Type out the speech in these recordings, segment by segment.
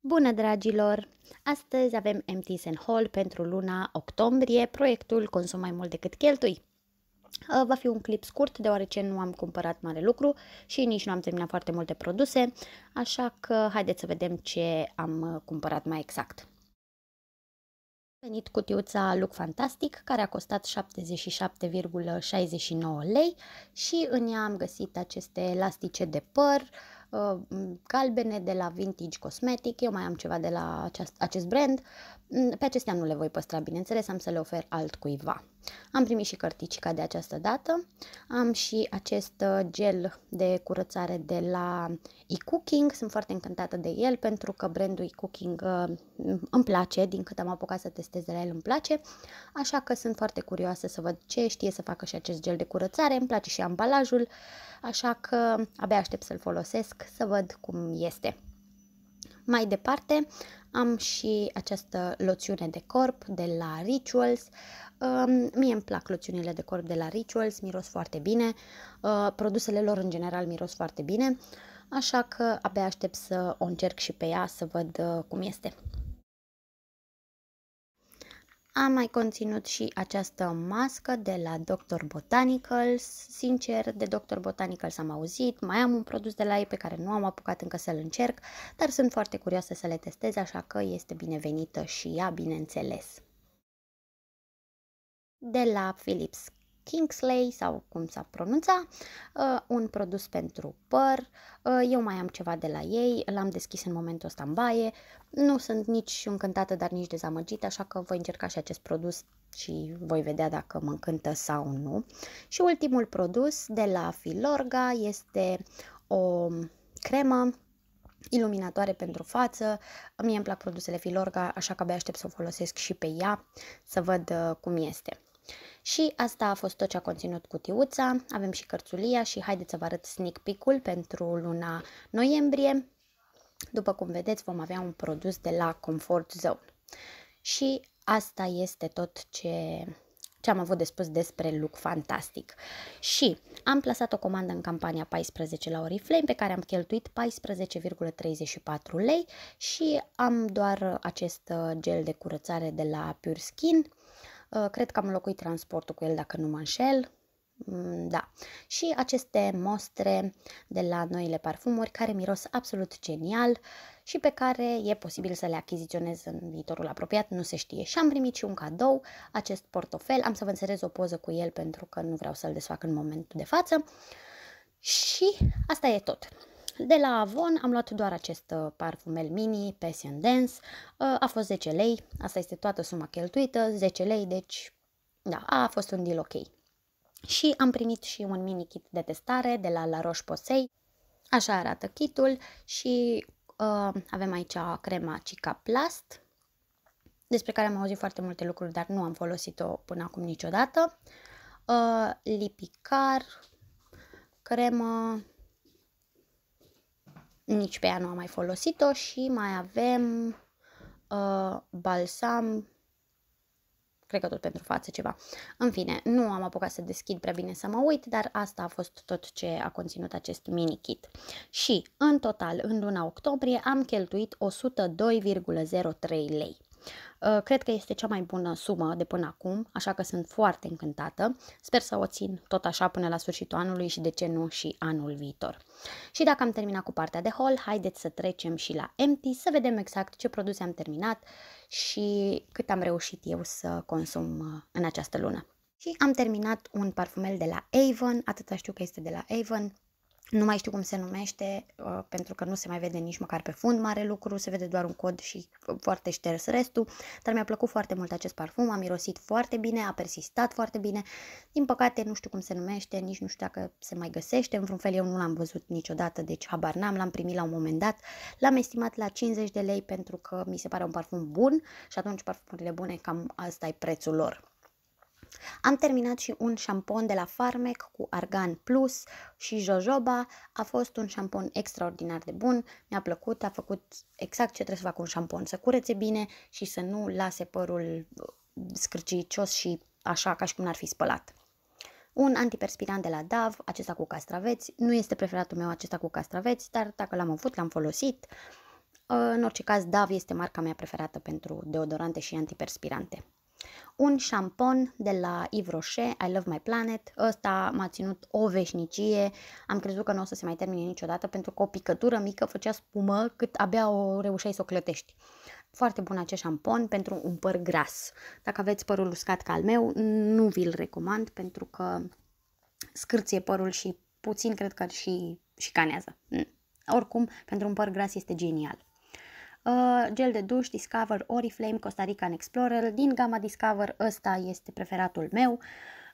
Bună, dragilor! Astăzi avem Empties and Hall pentru luna octombrie, proiectul Consum mai mult decât cheltui. Uh, va fi un clip scurt, deoarece nu am cumpărat mare lucru și nici nu am terminat foarte multe produse, așa că haideți să vedem ce am uh, cumpărat mai exact venit cutiuța Look Fantastic, care a costat 77,69 lei și în ea am găsit aceste elastice de păr, uh, galbene de la Vintage Cosmetic, eu mai am ceva de la acest brand, Mm, pe acestea nu le voi păstra, bineînțeles, am să le ofer altcuiva. Am primit și cărticica de această dată, am și acest uh, gel de curățare de la eCooking, sunt foarte încântată de el pentru că brandul eCooking uh, îmi place, din cât am apucat să testez de la el îmi place, așa că sunt foarte curioasă să văd ce știe să facă și acest gel de curățare, îmi place și ambalajul, așa că abia aștept să-l folosesc, să văd cum este. Mai departe, am și această loțiune de corp de la Rituals. Um, mie îmi plac loțiunile de corp de la Rituals, miros foarte bine. Uh, produsele lor în general miros foarte bine, așa că abia aștept să o încerc și pe ea să văd uh, cum este. Am mai conținut și această mască de la Dr. Botanicals. Sincer, de Dr. Botanicals am auzit, mai am un produs de la ei pe care nu am apucat încă să-l încerc, dar sunt foarte curioasă să le testez, așa că este binevenită și ea, bineînțeles. De la Philips Kingsley sau cum s-a pronunța, uh, un produs pentru păr, uh, eu mai am ceva de la ei, l-am deschis în momentul ăsta în baie, nu sunt nici încântată, dar nici dezamăgită, așa că voi încerca și acest produs și voi vedea dacă mă încântă sau nu. Și ultimul produs de la Filorga este o cremă iluminatoare pentru față. Mie îmi plac produsele Filorga, așa că abia aștept să o folosesc și pe ea, să văd uh, cum este. Și asta a fost tot ce a conținut cutiuța, avem și cărțulia și haideți să vă arăt sneak peek-ul pentru luna noiembrie. După cum vedeți, vom avea un produs de la Comfort Zone. Și asta este tot ce ce am avut de spus despre look fantastic. Și am plasat o comandă în campania 14 la Oriflame pe care am cheltuit 14,34 lei și am doar acest uh, gel de curățare de la Pure Skin Uh, cred că am înlocuit transportul cu el, dacă nu mă înșel. Mm, da. Și aceste mostre de la noile parfumuri care miros absolut genial și pe care e posibil să le achiziționez în viitorul apropiat, nu se știe. Și am primit și un cadou, acest portofel. Am să vă înțelez o poză cu el pentru că nu vreau să-l desfac în momentul de față. Și asta e tot. De la Avon am luat doar acest uh, parfumel mini Passion Dance, uh, a fost 10 lei, asta este toată suma cheltuită, 10 lei, deci da, a fost un deal ok. Și am primit și un mini kit de testare de la La Roche-Posay, așa arată kitul și uh, avem aici crema Cica Plast, despre care am auzit foarte multe lucruri, dar nu am folosit-o până acum niciodată. Uh, lipicar, cremă, nici pe ea nu am mai folosit-o și mai avem uh, balsam, cred că tot pentru față ceva. În fine, nu am apucat să deschid prea bine să mă uit, dar asta a fost tot ce a conținut acest mini kit. Și, în total, în luna octombrie am cheltuit 102,03 lei. Uh, cred că este cea mai bună sumă de până acum, așa că sunt foarte încântată. Sper să o țin tot așa până la sfârșitul anului și de ce nu și anul viitor. Și dacă am terminat cu partea de haul, haideți să trecem și la empty, să vedem exact ce produse am terminat și cât am reușit eu să consum uh, în această lună. Și am terminat un parfumel de la Avon, atâta știu că este de la Avon, nu mai știu cum se numește, uh, pentru că nu se mai vede nici măcar pe fund mare lucru, se vede doar un cod și foarte șters restul, dar mi-a plăcut foarte mult acest parfum, a mirosit foarte bine, a persistat foarte bine. Din păcate, nu știu cum se numește, nici nu știu dacă se mai găsește, în vreun fel eu nu l-am văzut niciodată, deci habar n-am, l-am primit la un moment dat. L-am estimat la 50 de lei pentru că mi se pare un parfum bun și atunci parfumurile bune cam asta e prețul lor. Am terminat și un șampon de la Farmec cu argan plus și jojoba. A fost un șampon extraordinar de bun, mi-a plăcut, a făcut exact ce trebuie să fac un șampon, să curețe bine și să nu lase părul uh, scârcicios și așa ca și cum n-ar fi spălat. Un antiperspirant de la DAV, acesta cu castraveți, nu este preferatul meu acesta cu castraveți, dar dacă l-am avut, l-am folosit. Uh, în orice caz, DAV este marca mea preferată pentru deodorante și antiperspirante un șampon de la Yves Rocher, I Love My Planet. Ăsta m-a ținut o veșnicie, am crezut că nu o să se mai termine niciodată pentru că o picătură mică făcea spumă cât abia o reușeai să o clătești. Foarte bun acest șampon pentru un păr gras. Dacă aveți părul uscat ca al meu, nu vi-l recomand pentru că scârție părul și puțin cred că și, și canează. Hm. Oricum, pentru un păr gras este genial. Uh, gel de duș Discover Oriflame Costa Rican Explorer din gama Discover, ăsta este preferatul meu.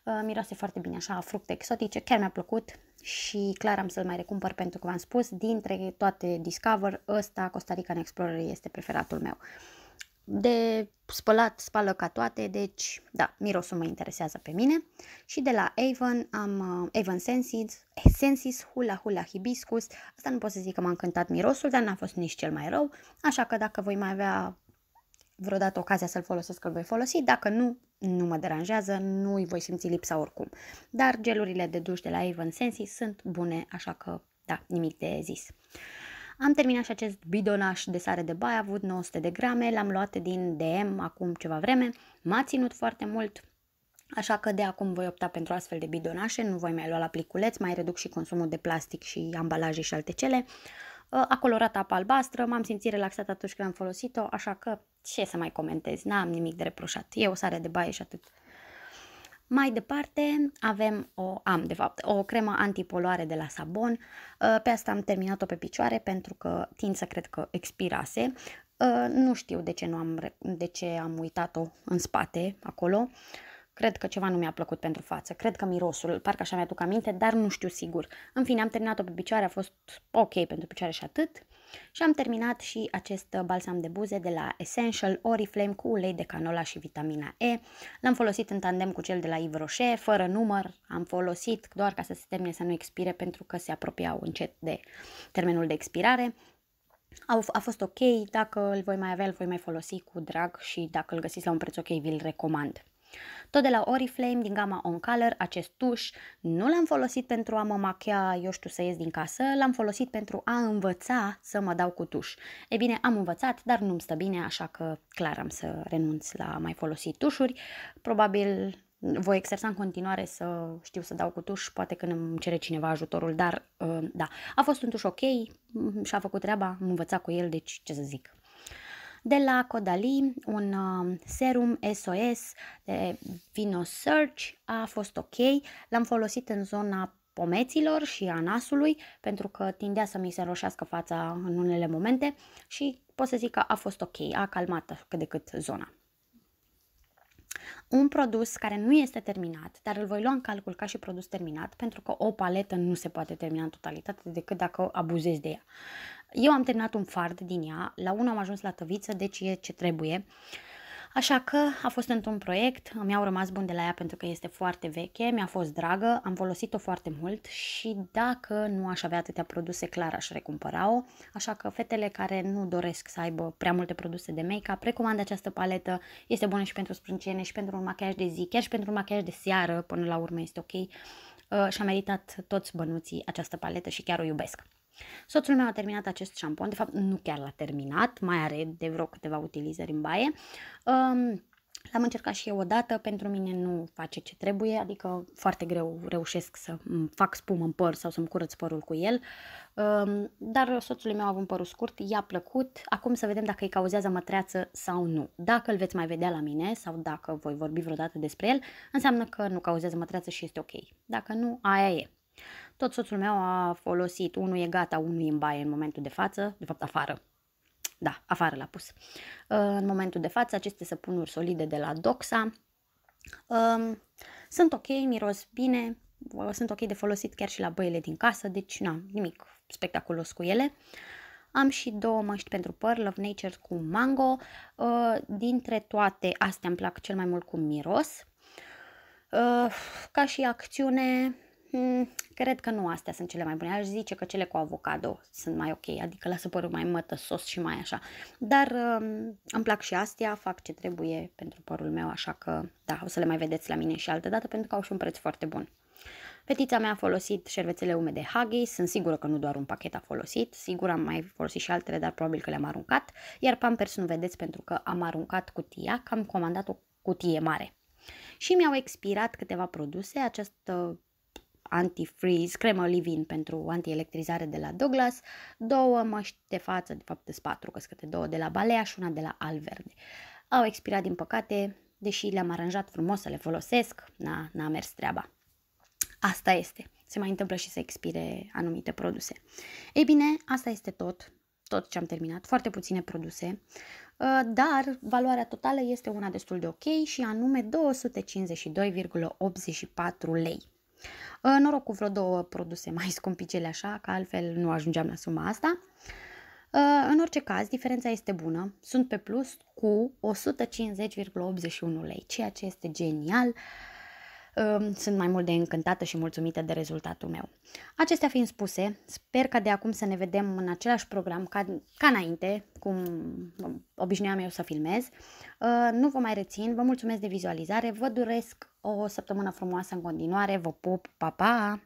Uh, miroase foarte bine așa, fructe exotice, chiar mi-a plăcut și clar am să-l mai recumpăr pentru că v-am spus, dintre toate Discover, ăsta Costa Rican Explorer este preferatul meu. De spălat, spală ca toate, deci da, mirosul mă interesează pe mine. Și de la Avon am uh, Avon Sensids, Essensis Hula Hula Hibiscus. Asta nu pot să zic că m-a încântat mirosul, dar n-a fost nici cel mai rău, așa că dacă voi mai avea vreodată ocazia să-l folosesc, îl voi folosi. Dacă nu, nu mă deranjează, nu îi voi simți lipsa oricum. Dar gelurile de duș de la Avon Sensi sunt bune, așa că, da, nimic de zis. Am terminat și acest bidonaș de sare de baie, a avut 900 de grame, l-am luat din DM acum ceva vreme, m-a ținut foarte mult, Așa că de acum voi opta pentru astfel de bidonașe, nu voi mai lua la pliculeț, mai reduc și consumul de plastic și ambalaje și alte cele. Uh, A colorat apa albastră, m-am simțit relaxat atunci când am folosit-o, așa că ce să mai comentez, n-am nimic de reproșat. E o sare de baie și atât. Mai departe avem o, am de fapt, o cremă antipoloare de la Sabon. Uh, pe asta am terminat-o pe picioare pentru că tind să cred că expirase. Uh, nu știu de ce, nu am, de ce am uitat-o în spate acolo. Cred că ceva nu mi-a plăcut pentru față, cred că mirosul, parcă așa mi-aduc aminte, dar nu știu sigur. În fine, am terminat-o pe picioare, a fost ok pentru picioare și atât. Și am terminat și acest uh, balsam de buze de la Essential Oriflame cu ulei de canola și vitamina E. L-am folosit în tandem cu cel de la Yves Rocher, fără număr, am folosit doar ca să se termine să nu expire pentru că se apropiau încet de termenul de expirare. A, fost ok, dacă îl voi mai avea, îl voi mai folosi cu drag și dacă îl găsiți la un preț ok, vi-l recomand. Tot de la Oriflame, din gama On Color, acest tuș nu l-am folosit pentru a mă machia, eu știu, să ies din casă, l-am folosit pentru a învăța să mă dau cu tuș. E bine, am învățat, dar nu-mi stă bine, așa că clar am să renunț la mai folosi tușuri. Probabil voi exersa în continuare să știu să dau cu tuș, poate când îmi cere cineva ajutorul, dar uh, da, a fost un tuș ok, și-a făcut treaba, am învățat cu el, deci ce să zic, de la Codali, un uh, serum SOS de Vino Search a fost ok, l-am folosit în zona pomeților și a nasului pentru că tindea să mi se roșească fața în unele momente și pot să zic că a fost ok, a calmat cât de cât zona. Un produs care nu este terminat, dar îl voi lua în calcul ca și produs terminat, pentru că o paletă nu se poate termina în totalitate decât dacă abuzezi de ea. Eu am terminat un fard din ea, la unul am ajuns la tăviță, deci e ce trebuie. Așa că a fost într-un proiect, mi-au rămas bun de la ea pentru că este foarte veche, mi-a fost dragă, am folosit-o foarte mult și dacă nu aș avea atâtea produse, clar aș recumpăra-o. Așa că fetele care nu doresc să aibă prea multe produse de make-up, recomand această paletă, este bună și pentru sprâncene și pentru un machiaj de zi, chiar și pentru un machiaj de seară, până la urmă este ok. Uh, și-a meritat toți bănuții această paletă și chiar o iubesc. Soțul meu a terminat acest șampon, de fapt nu chiar l-a terminat, mai are de vreo câteva utilizări în baie. Um, L-am încercat și eu odată, pentru mine nu face ce trebuie, adică foarte greu reușesc să fac spumă în păr sau să-mi curăț părul cu el. Dar soțul meu avut părul scurt, i-a plăcut. Acum să vedem dacă îi cauzează mătreață sau nu. Dacă îl veți mai vedea la mine sau dacă voi vorbi vreodată despre el, înseamnă că nu cauzează mătreață și este ok. Dacă nu, aia e. Tot soțul meu a folosit, unul e gata, unul e în baie în momentul de față, de fapt afară, da, afară l-a pus. În momentul de față, aceste săpunuri solide de la Doxa um, sunt ok, miros bine, uh, sunt ok de folosit chiar și la băile din casă, deci n-am nimic spectaculos cu ele. Am și două măști pentru păr, Love Nature cu mango. Uh, dintre toate astea îmi plac cel mai mult cu miros. Uh, ca și acțiune, Mm, cred că nu astea sunt cele mai bune. Aș zice că cele cu avocado sunt mai ok, adică lasă părul mai mătăsos și mai așa. Dar um, îmi plac și astea, fac ce trebuie pentru părul meu, așa că da, o să le mai vedeți la mine și altă dată pentru că au și un preț foarte bun. Fetița mea a folosit șervețele umede Huggies, sunt sigură că nu doar un pachet a folosit, sigur am mai folosit și altele, dar probabil că le-am aruncat, iar Pampers nu vedeți pentru că am aruncat cutia, că am comandat o cutie mare. Și mi-au expirat câteva produse, această antifreeze, cremă Livin pentru antielectrizare de la Douglas, două măști de față, de fapt sunt patru, că scăte două de la Balea și una de la Alverde. Au expirat din păcate, deși le-am aranjat frumos să le folosesc, n-a, n-a mers treaba. Asta este. Se mai întâmplă și să expire anumite produse. Ei bine, asta este tot tot ce am terminat, foarte puține produse, uh, dar valoarea totală este una destul de ok și anume 252,84 lei. Ă, Noroc cu vreo două produse mai scumpicele așa, că altfel nu ajungeam la suma asta. Ă, în orice caz, diferența este bună. Sunt pe plus cu 150,81 lei, ceea ce este genial. Ehm, sunt mai mult de încântată și mulțumită de rezultatul meu. Acestea fiind spuse, sper ca de acum să ne vedem în același program ca, ca înainte, cum obișnuiam eu să filmez. Ehm, nu vă mai rețin, vă mulțumesc de vizualizare, vă doresc o săptămână frumoasă în continuare, vă pup, pa, pa!